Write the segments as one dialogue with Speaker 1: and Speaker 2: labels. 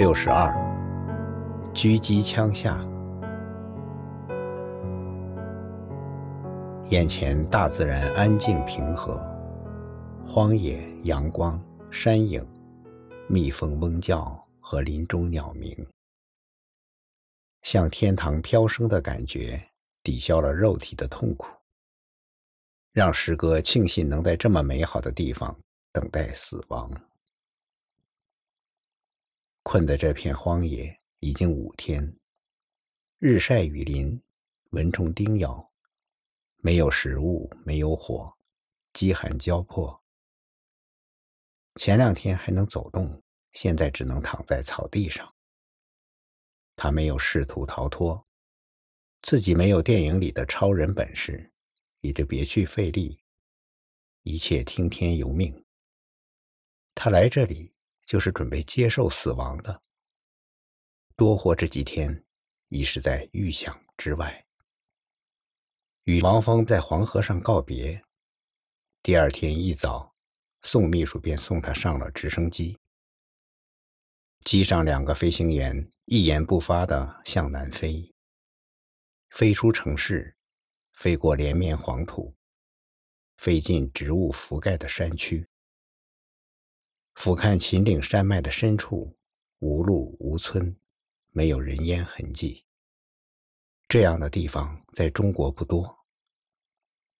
Speaker 1: 六十二，狙击枪下，眼前大自然安静平和，荒野、阳光、山影，蜜蜂嗡叫和林中鸟鸣，向天堂飘升的感觉，抵消了肉体的痛苦，让诗歌庆幸能在这么美好的地方等待死亡。困在这片荒野已经五天，日晒雨淋，蚊虫叮咬，没有食物，没有火，饥寒交迫。前两天还能走动，现在只能躺在草地上。他没有试图逃脱，自己没有电影里的超人本事，也就别去费力，一切听天由命。他来这里。就是准备接受死亡的，多活这几天已是在预想之外。与王峰在黄河上告别，第二天一早，宋秘书便送他上了直升机。机上两个飞行员一言不发地向南飞，飞出城市，飞过连绵黄土，飞进植物覆盖的山区。俯瞰秦岭山脉的深处，无路无村，没有人烟痕迹。这样的地方在中国不多。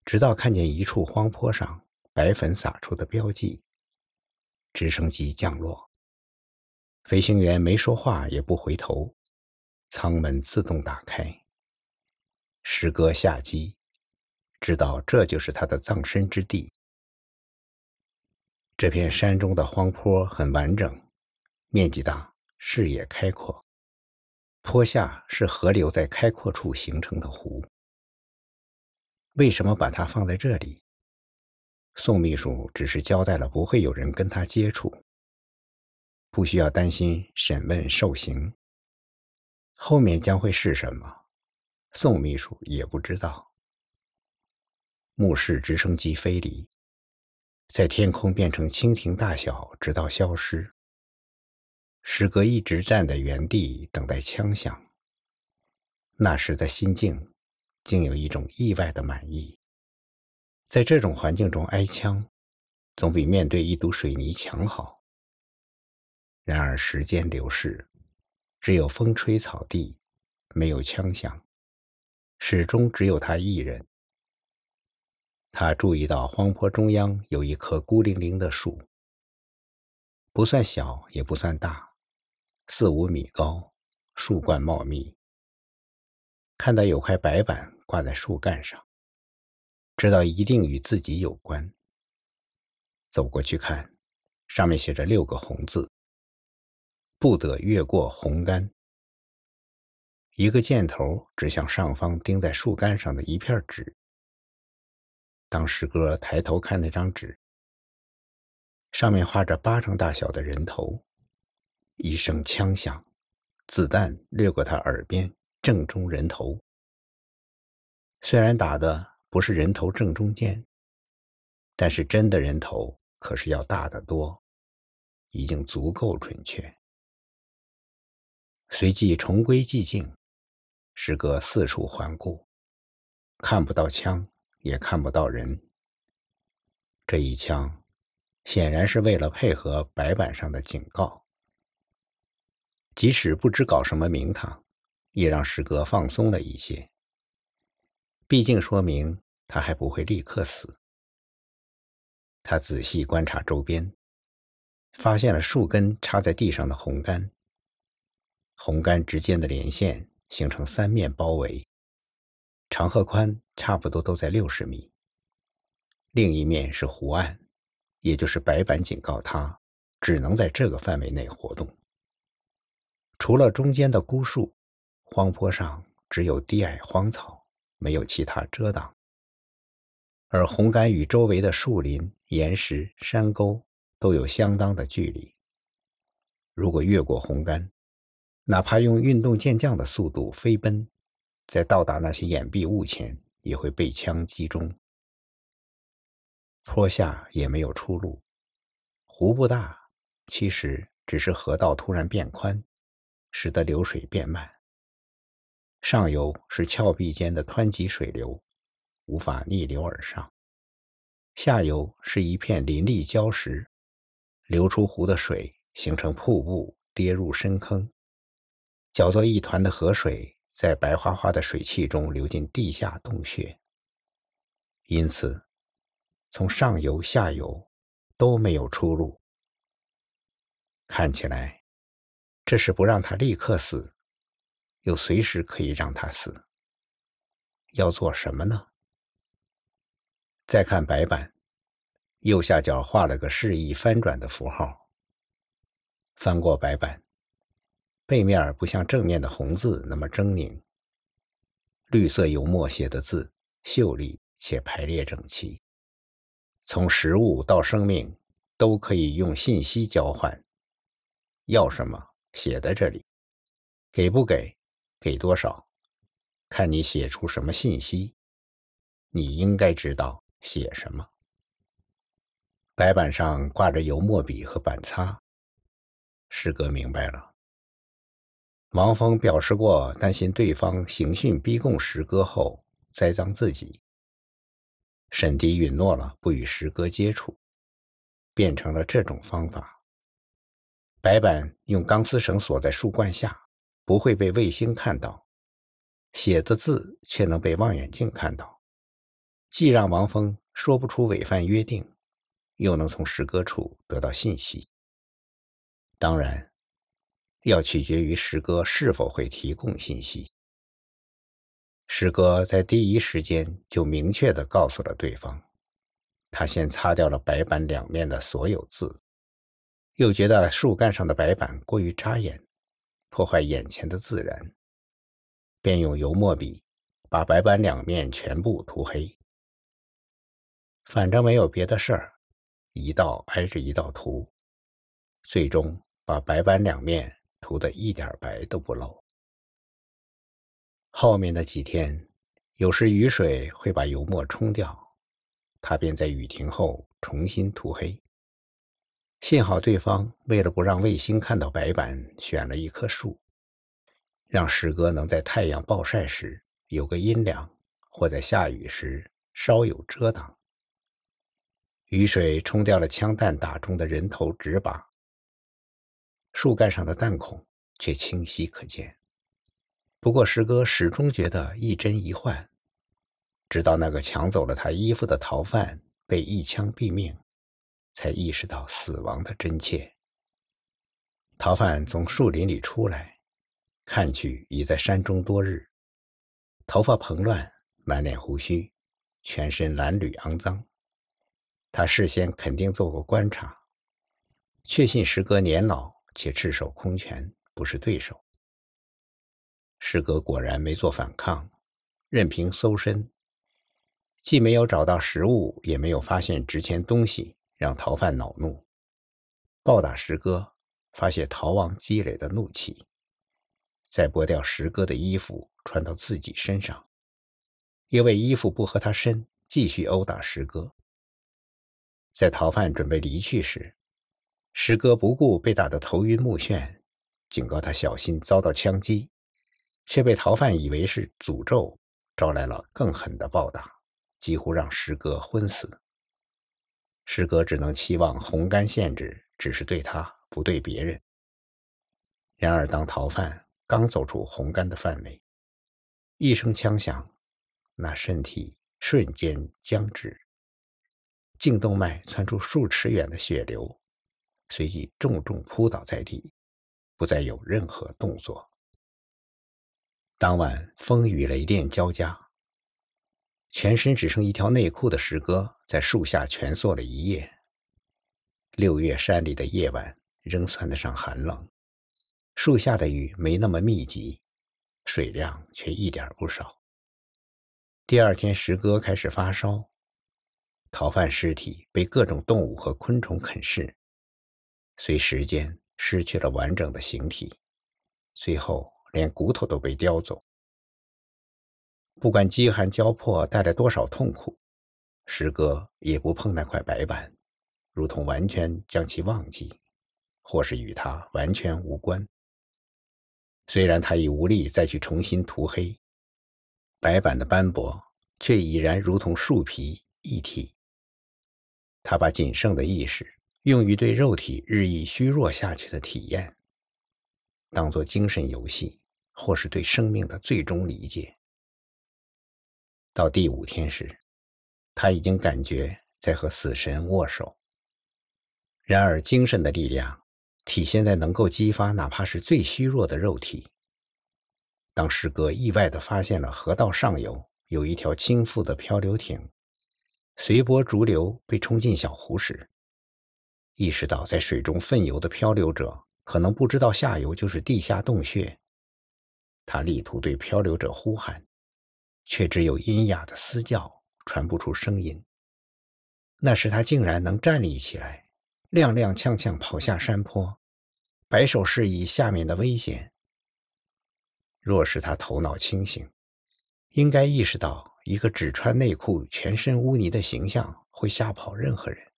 Speaker 1: 直到看见一处荒坡上白粉撒出的标记，直升机降落，飞行员没说话，也不回头，舱门自动打开。诗歌下机，知道这就是他的葬身之地。这片山中的荒坡很完整，面积大，视野开阔。坡下是河流在开阔处形成的湖。为什么把它放在这里？宋秘书只是交代了不会有人跟他接触，不需要担心审问、受刑。后面将会是什么？宋秘书也不知道。目视直升机飞离。在天空变成蜻蜓大小，直到消失。史格一直站在原地等待枪响。那时的心境，竟有一种意外的满意。在这种环境中挨枪，总比面对一堵水泥墙好。然而时间流逝，只有风吹草地，没有枪响，始终只有他一人。他注意到荒坡中央有一棵孤零零的树，不算小也不算大，四五米高，树冠茂密。看到有块白板挂在树干上，知道一定与自己有关。走过去看，上面写着六个红字：“不得越过红杆。”一个箭头指向上方钉在树干上的一片纸。当时哥抬头看那张纸，上面画着巴掌大小的人头，一声枪响，子弹掠过他耳边，正中人头。虽然打的不是人头正中间，但是真的人头可是要大得多，已经足够准确。随即重归寂静，师哥四处环顾，看不到枪。也看不到人。这一枪显然是为了配合白板上的警告，即使不知搞什么名堂，也让师哥放松了一些。毕竟说明他还不会立刻死。他仔细观察周边，发现了数根插在地上的红杆，红杆之间的连线形成三面包围。长和宽差不多都在六十米，另一面是湖岸，也就是白板警告他只能在这个范围内活动。除了中间的孤树，荒坡上只有低矮荒草，没有其他遮挡。而红杆与周围的树林、岩石、山沟都有相当的距离。如果越过红杆，哪怕用运动健将的速度飞奔。在到达那些掩蔽物前，也会被枪击中。坡下也没有出路。湖不大，其实只是河道突然变宽，使得流水变慢。上游是峭壁间的湍急水流，无法逆流而上。下游是一片林立礁石，流出湖的水形成瀑布，跌入深坑，搅作一团的河水。在白花花的水汽中流进地下洞穴，因此从上游、下游都没有出路。看起来这是不让他立刻死，又随时可以让他死。要做什么呢？再看白板，右下角画了个示意翻转的符号。翻过白板。背面不像正面的红字那么狰狞，绿色油墨写的字秀丽且排列整齐。从食物到生命，都可以用信息交换。要什么写在这里，给不给，给多少，看你写出什么信息。你应该知道写什么。白板上挂着油墨笔和板擦。师哥明白了。王峰表示过担心对方刑讯逼供，石哥后栽赃自己。沈迪允诺了不与石哥接触，变成了这种方法。白板用钢丝绳锁在树冠下，不会被卫星看到，写的字却能被望远镜看到，既让王峰说不出违反约定，又能从石哥处得到信息。当然。要取决于石哥是否会提供信息。诗哥在第一时间就明确的告诉了对方，他先擦掉了白板两面的所有字，又觉得树干上的白板过于扎眼，破坏眼前的自然，便用油墨笔把白板两面全部涂黑。反正没有别的事儿，一道挨着一道涂，最终把白板两面。涂得一点白都不漏。后面的几天，有时雨水会把油墨冲掉，他便在雨停后重新涂黑。幸好对方为了不让卫星看到白板，选了一棵树，让诗哥能在太阳暴晒时有个阴凉，或在下雨时稍有遮挡。雨水冲掉了枪弹打中的人头直把。树干上的弹孔却清晰可见。不过，石哥始终觉得一真一幻，直到那个抢走了他衣服的逃犯被一枪毙命，才意识到死亡的真切。逃犯从树林里出来，看去已在山中多日，头发蓬乱，满脸胡须，全身褴褛肮脏。他事先肯定做过观察，确信石哥年老。且赤手空拳，不是对手。师哥果然没做反抗，任凭搜身，既没有找到食物，也没有发现值钱东西，让逃犯恼怒，暴打师哥，发泄逃亡积累的怒气。再剥掉石哥的衣服，穿到自己身上，因为衣服不合他身，继续殴打石哥。在逃犯准备离去时。师哥不顾被打得头晕目眩，警告他小心遭到枪击，却被逃犯以为是诅咒，招来了更狠的暴打，几乎让师哥昏死。师哥只能期望红杆限制只是对他不对别人。然而，当逃犯刚走出红杆的范围，一声枪响，那身体瞬间僵直，颈动脉窜出数尺远的血流。随即重重扑倒在地，不再有任何动作。当晚风雨雷电交加，全身只剩一条内裤的石哥在树下蜷缩了一夜。六月山里的夜晚仍算得上寒冷，树下的雨没那么密集，水量却一点不少。第二天，石哥开始发烧。逃犯尸体被各种动物和昆虫啃噬。随时间失去了完整的形体，最后连骨头都被叼走。不管饥寒交迫带来多少痛苦，石哥也不碰那块白板，如同完全将其忘记，或是与他完全无关。虽然他已无力再去重新涂黑，白板的斑驳却已然如同树皮一体。他把仅剩的意识。用于对肉体日益虚弱下去的体验，当做精神游戏，或是对生命的最终理解。到第五天时，他已经感觉在和死神握手。然而，精神的力量体现在能够激发哪怕是最虚弱的肉体。当师哥意外地发现了河道上游有一条倾覆的漂流艇，随波逐流被冲进小湖时，意识到在水中奋游的漂流者可能不知道下游就是地下洞穴，他力图对漂流者呼喊，却只有阴哑的嘶叫，传不出声音。那时他竟然能站立起来，踉踉跄跄跑下山坡，摆手示意下面的危险。若是他头脑清醒，应该意识到一个只穿内裤、全身污泥的形象会吓跑任何人。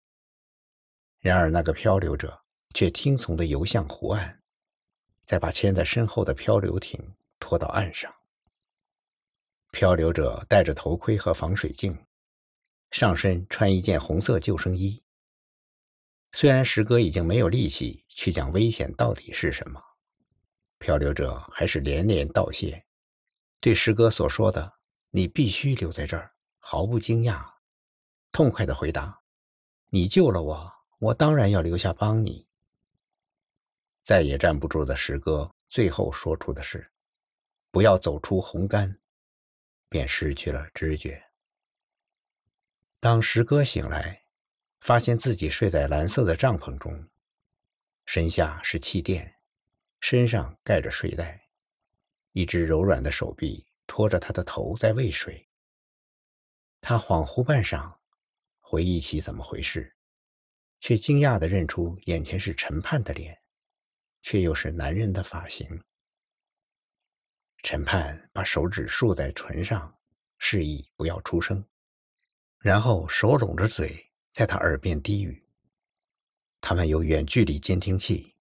Speaker 1: 然而，那个漂流者却听从地游向湖岸，再把牵在身后的漂流艇拖到岸上。漂流者戴着头盔和防水镜，上身穿一件红色救生衣。虽然石哥已经没有力气去讲危险到底是什么，漂流者还是连连道谢，对石哥所说的“你必须留在这儿”毫不惊讶，痛快地回答：“你救了我。”我当然要留下帮你。再也站不住的石哥最后说出的是：“不要走出红杆。”便失去了知觉。当石哥醒来，发现自己睡在蓝色的帐篷中，身下是气垫，身上盖着睡袋，一只柔软的手臂托着他的头在喂水。他恍惚半晌，回忆起怎么回事。却惊讶地认出眼前是陈盼的脸，却又是男人的发型。陈盼把手指竖在唇上，示意不要出声，然后手拢着嘴，在他耳边低语：“他们有远距离监听器，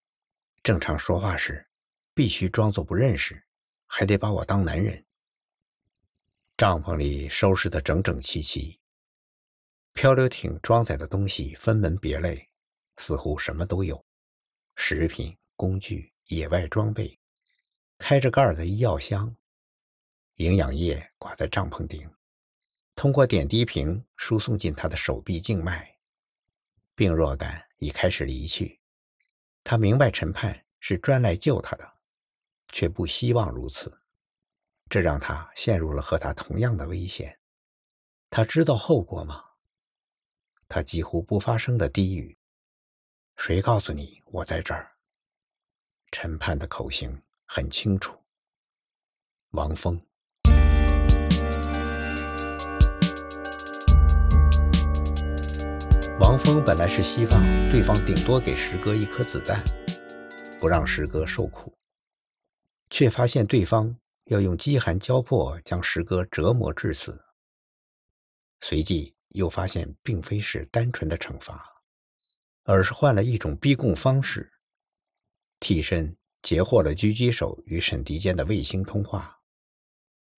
Speaker 1: 正常说话时必须装作不认识，还得把我当男人。”帐篷里收拾得整整齐齐。漂流艇装载的东西分门别类，似乎什么都有：食品、工具、野外装备。开着盖儿的医药箱，营养液挂在帐篷顶，通过点滴瓶输送进他的手臂静脉。病弱感已开始离去。他明白陈盼是专来救他的，却不希望如此。这让他陷入了和他同样的危险。他知道后果吗？他几乎不发声的低语：“谁告诉你我在这儿？”陈盼的口型很清楚。王峰，王峰本来是希望对方顶多给石哥一颗子弹，不让石哥受苦，却发现对方要用饥寒交迫将石哥折磨致死，随即。又发现并非是单纯的惩罚，而是换了一种逼供方式。替身截获了狙击手与沈迪间的卫星通话。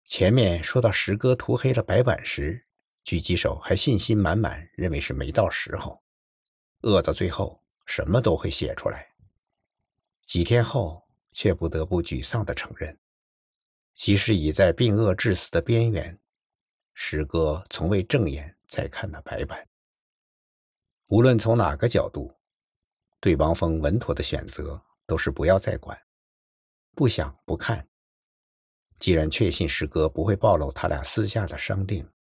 Speaker 1: 前面说到石哥涂黑了白板时，狙击手还信心满满，认为是没到时候，饿到最后什么都会写出来。几天后，却不得不沮丧地承认，即使已在病饿致死的边缘，石哥从未正眼。再看那白板，无论从哪个角度，对王峰稳妥的选择都是不要再管，不想不看。既然确信石哥不会暴露他俩私下的商定，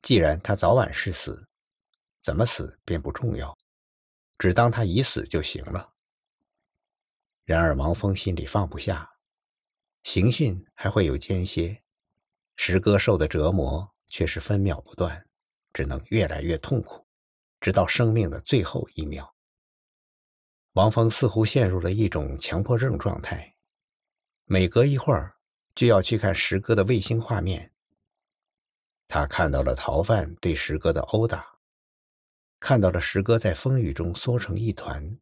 Speaker 1: 既然他早晚是死，怎么死便不重要，只当他已死就行了。然而王峰心里放不下，刑讯还会有间歇，石哥受的折磨却是分秒不断。只能越来越痛苦，直到生命的最后一秒。王峰似乎陷入了一种强迫症状态，每隔一会儿就要去看石哥的卫星画面。他看到了逃犯对石哥的殴打，看到了石哥在风雨中缩成一团，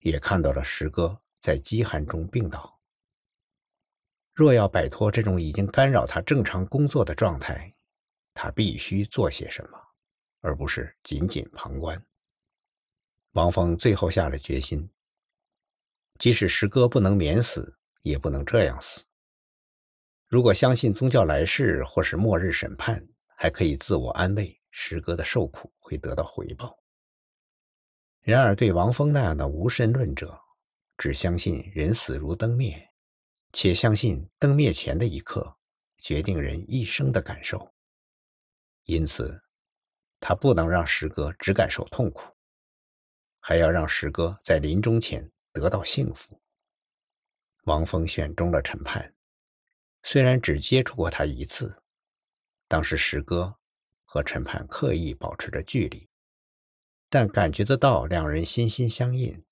Speaker 1: 也看到了石哥在饥寒中病倒。若要摆脱这种已经干扰他正常工作的状态，他必须做些什么，而不是仅仅旁观。王峰最后下了决心：即使石哥不能免死，也不能这样死。如果相信宗教来世或是末日审判，还可以自我安慰，石哥的受苦会得到回报。然而，对王峰那样的无神论者，只相信人死如灯灭，且相信灯灭前的一刻决定人一生的感受。因此，他不能让石哥只感受痛苦，还要让石哥在临终前得到幸福。王峰选中了陈盼，虽然只接触过他一次，当时石哥和陈盼刻意保持着距离，但感觉得到两人心心相印。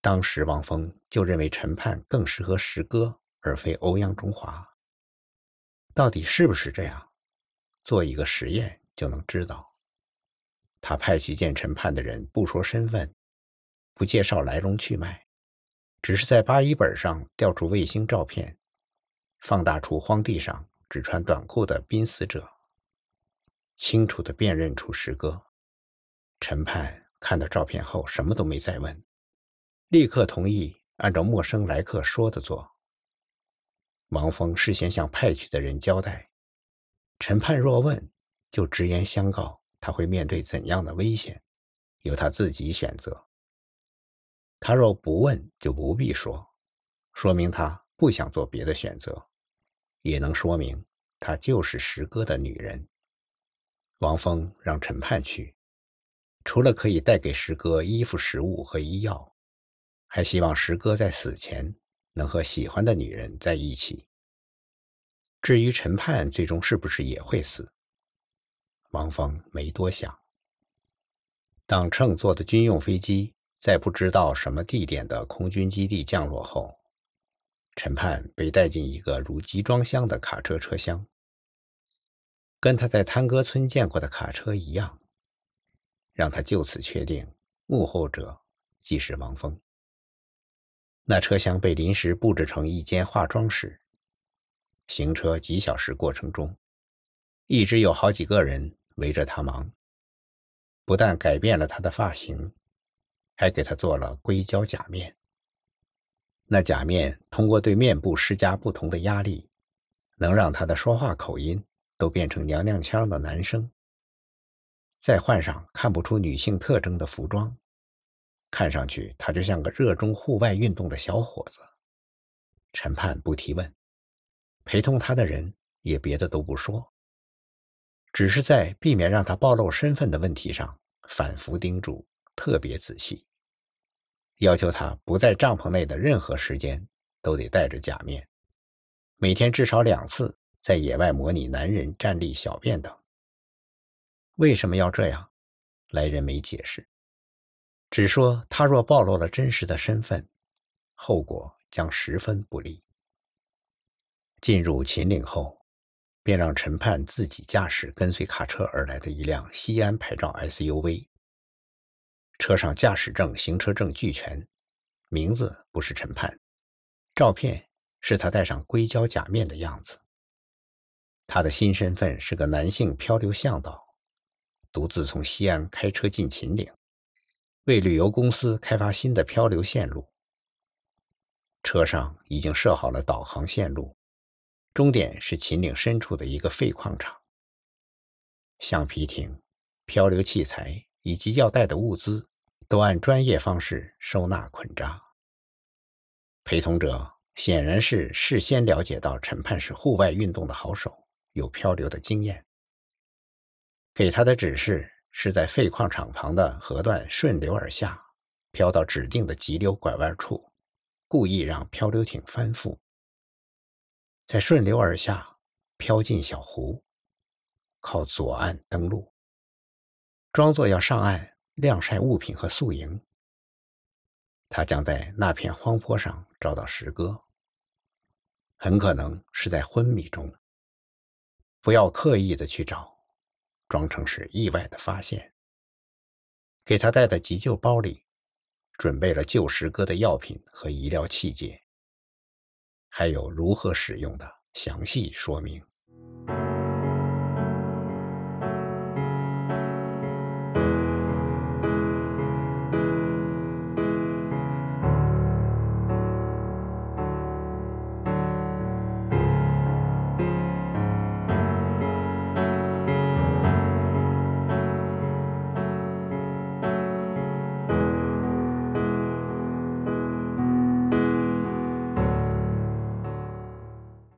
Speaker 1: 当时王峰就认为陈盼更适合石哥，而非欧阳中华。到底是不是这样？做一个实验就能知道。他派去见陈盼的人不说身份，不介绍来龙去脉，只是在八一本上调出卫星照片，放大出荒地上只穿短裤的濒死者，清楚地辨认出石哥。陈盼看到照片后，什么都没再问，立刻同意按照陌生来客说的做。王峰事先向派去的人交代。陈盼若问，就直言相告，他会面对怎样的危险，由他自己选择。他若不问，就不必说，说明他不想做别的选择，也能说明他就是石哥的女人。王峰让陈盼去，除了可以带给石哥衣服、食物和医药，还希望石哥在死前能和喜欢的女人在一起。至于陈盼最终是不是也会死，王峰没多想。当乘坐的军用飞机在不知道什么地点的空军基地降落后，陈盼被带进一个如集装箱的卡车车厢，跟他在滩哥村见过的卡车一样，让他就此确定幕后者即是王峰。那车厢被临时布置成一间化妆室。行车几小时过程中，一直有好几个人围着他忙，不但改变了他的发型，还给他做了硅胶假面。那假面通过对面部施加不同的压力，能让他的说话口音都变成娘娘腔的男生。再换上看不出女性特征的服装，看上去他就像个热衷户外运动的小伙子。陈盼不提问。陪同他的人也别的都不说，只是在避免让他暴露身份的问题上反复叮嘱，特别仔细，要求他不在帐篷内的任何时间都得戴着假面，每天至少两次在野外模拟男人站立小便等。为什么要这样？来人没解释，只说他若暴露了真实的身份，后果将十分不利。进入秦岭后，便让陈盼自己驾驶跟随卡车而来的一辆西安牌照 SUV，车上驾驶证、行车证俱全，名字不是陈盼，照片是他戴上硅胶假面的样子。他的新身份是个男性漂流向导，独自从西安开车进秦岭，为旅游公司开发新的漂流线路。车上已经设好了导航线路。终点是秦岭深处的一个废矿场。橡皮艇、漂流器材以及要带的物资都按专业方式收纳捆扎。陪同者显然是事先了解到陈盼是户外运动的好手，有漂流的经验。给他的指示是在废矿场旁的河段顺流而下，漂到指定的急流拐弯处，故意让漂流艇翻覆。再顺流而下，飘进小湖，靠左岸登陆，装作要上岸晾晒物品和宿营。他将在那片荒坡上找到石哥，很可能是在昏迷中。不要刻意的去找，装成是意外的发现。给他带的急救包里，准备了救石哥的药品和医疗器械。还有如何使用的详细说明。